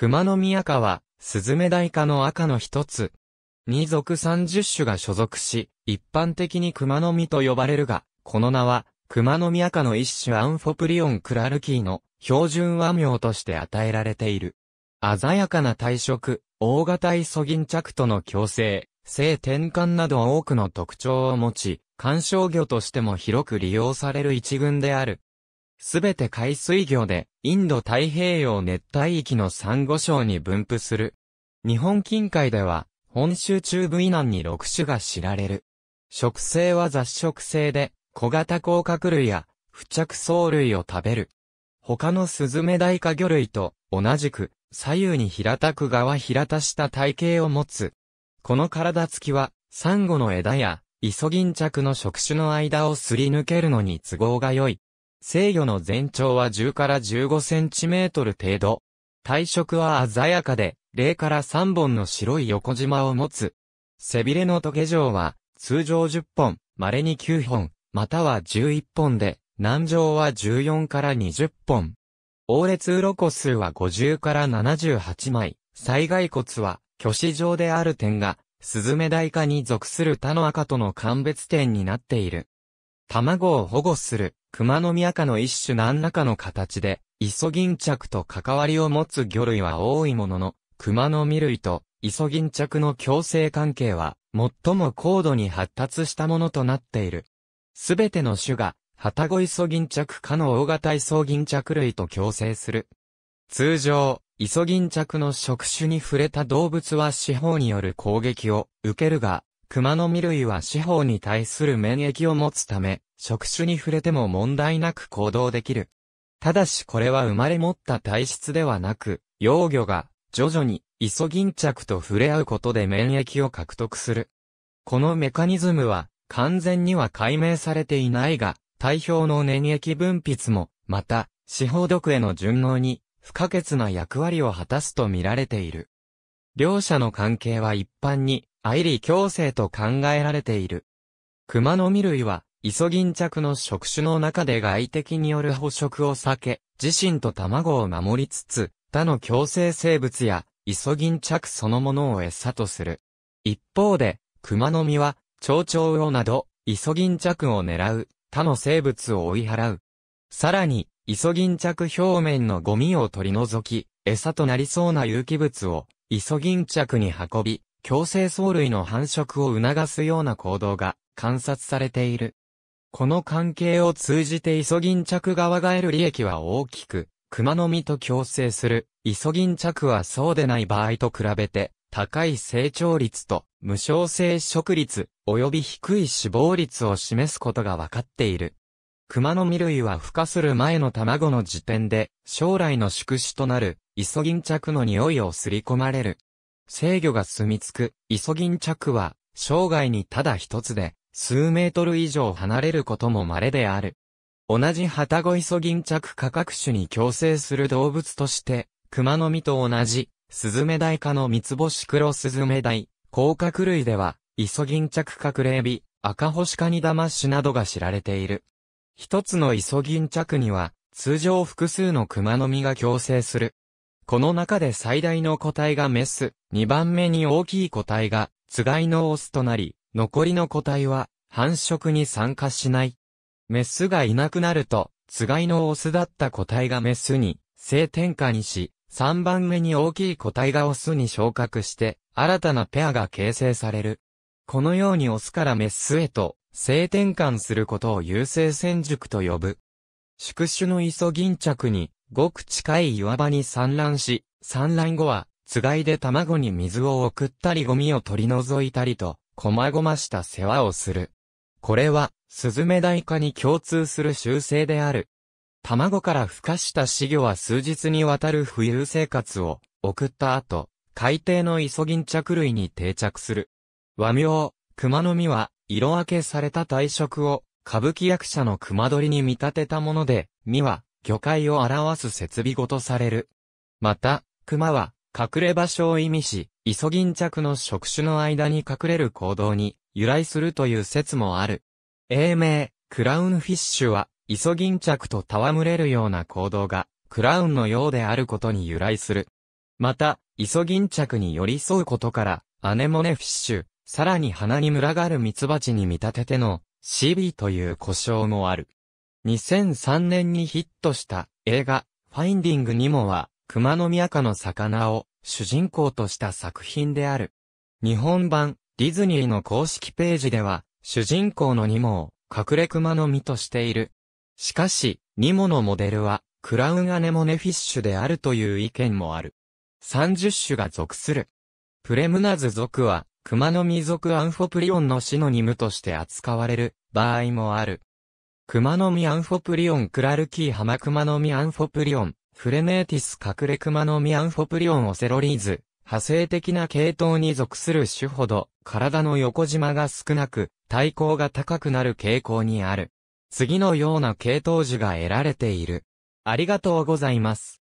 熊の宮科は、スズメダイ科の赤の一つ。二属三十種が所属し、一般的に熊の実と呼ばれるが、この名は、熊の実赤の一種アンフォプリオンクラルキーの標準和名として与えられている。鮮やかな体色、大型イソギンチャクとの共生、性転換など多くの特徴を持ち、観賞魚としても広く利用される一群である。すべて海水魚で、インド太平洋熱帯域のサンゴ礁に分布する。日本近海では、本州中部以南に6種が知られる。食性は雑食性で、小型甲殻類や、付着藻類を食べる。他のスズメダイカ魚類と同じく、左右に平たく側平たした体型を持つ。この体つきは、サンゴの枝や、イソギンチャクの触手の間をすり抜けるのに都合が良い。制御の全長は10から15センチメートル程度。体色は鮮やかで、0から3本の白い横縞を持つ。背びれのトゲ状は、通常10本、稀に9本、または11本で、南上は14から20本。横列鱗数は50から78枚、災害骨は、虚子状である点が、スズメダイ科に属する他の赤との鑑別点になっている。卵を保護する、熊の宮家の一種何らかの形で、イソギンチャクと関わりを持つ魚類は多いものの、熊の未類とイソギンチャクの共生関係は、最も高度に発達したものとなっている。すべての種が、ハタゴイソギンチャク科の大型イソギンチャク類と共生する。通常、イソギンチャクの触手に触れた動物は四方による攻撃を受けるが、熊の未類は四方に対する免疫を持つため、触手に触れても問題なく行動できる。ただしこれは生まれ持った体質ではなく、幼魚が徐々にイソギンチャクと触れ合うことで免疫を獲得する。このメカニズムは完全には解明されていないが、体表の粘液分泌も、また、四方毒への順応に不可欠な役割を果たすと見られている。両者の関係は一般に、愛理共生と考えられている。熊の未類は、イソギンチャクの触手の中で外敵による捕食を避け、自身と卵を守りつつ、他の共生生物や、イソギンチャクそのものを餌とする。一方で、クマの実は、蝶々魚など、イソギンチャクを狙う、他の生物を追い払う。さらに、イソギンチャク表面のゴミを取り除き、餌となりそうな有機物を、イソギンチャクに運び、共生藻類の繁殖を促すような行動が観察されている。この関係を通じてイソギンチャク側が得る利益は大きく、熊の実と共生する、イソギンチャクはそうでない場合と比べて、高い成長率と無償生殖率、及び低い死亡率を示すことが分かっている。熊の実類は孵化する前の卵の時点で、将来の宿主となる、イソギンチャクの匂いをすり込まれる。制御が住み着く、イソギンチャクは、生涯にただ一つで、数メートル以上離れることも稀である。同じハタゴイソギンチャク科格種に共生する動物として、熊の実と同じ、スズメダイ科の三つ星黒スズメダイ、甲殻類では、イソギンチャクカクレービ、赤星カニダマッシュなどが知られている。一つのイソギンチャクには、通常複数の熊の実が共生する。この中で最大の個体がメス、二番目に大きい個体が、つがいのオスとなり、残りの個体は繁殖に参加しない。メスがいなくなると、つがいのオスだった個体がメスに性転換し、3番目に大きい個体がオスに昇格して、新たなペアが形成される。このようにオスからメスへと性転換することを優性戦熟と呼ぶ。宿主のイソギンチャクに、ごく近い岩場に産卵し、産卵後は、つがいで卵に水を送ったりゴミを取り除いたりと、細々した世話をする。これは、スズメダイカに共通する習性である。卵から孵化した死魚は数日にわたる浮遊生活を送った後、海底のイソギンチャク類に定着する。和名、熊の実は、色分けされた体色を、歌舞伎役者の熊取に見立てたもので、実は、魚介を表す設備ごとされる。また、熊は、隠れ場所を意味し、イソギンチャクの触手の間に隠れる行動に由来するという説もある。英名、クラウンフィッシュは、イソギンチャクと戯れるような行動が、クラウンのようであることに由来する。また、イソギンチャクに寄り添うことから、アネモネフィッシュ、さらに鼻に群がるミツバチに見立てての、CB という故障もある。2003年にヒットした映画、ファインディングにもは、熊宮家の魚を主人公とした作品である。日本版ディズニーの公式ページでは、主人公のニモを隠れ熊の実としている。しかし、ニモのモデルはクラウンアネモネフィッシュであるという意見もある。30種が属する。プレムナズ族は熊の実族アンフォプリオンのシノニムとして扱われる場合もある。熊の実アンフォプリオンクラルキーハマクマの実アンフォプリオンフレネーティス隠れクマのミアンフォプリオンオセロリーズ、派生的な系統に属する種ほど、体の横じまが少なく、体高が高くなる傾向にある。次のような系統樹が得られている。ありがとうございます。